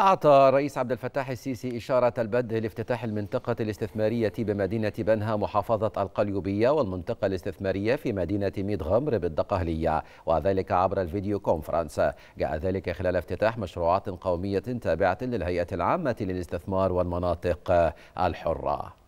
أعطى رئيس عبد الفتاح السيسي إشارة البدء لافتتاح المنطقة الاستثمارية بمدينة بنها محافظة القليوبية والمنطقة الاستثمارية في مدينة ميد غمر بالدقهلية وذلك عبر الفيديو كونفرنس جاء ذلك خلال افتتاح مشروعات قومية تابعة للهيئة العامة للاستثمار والمناطق الحرة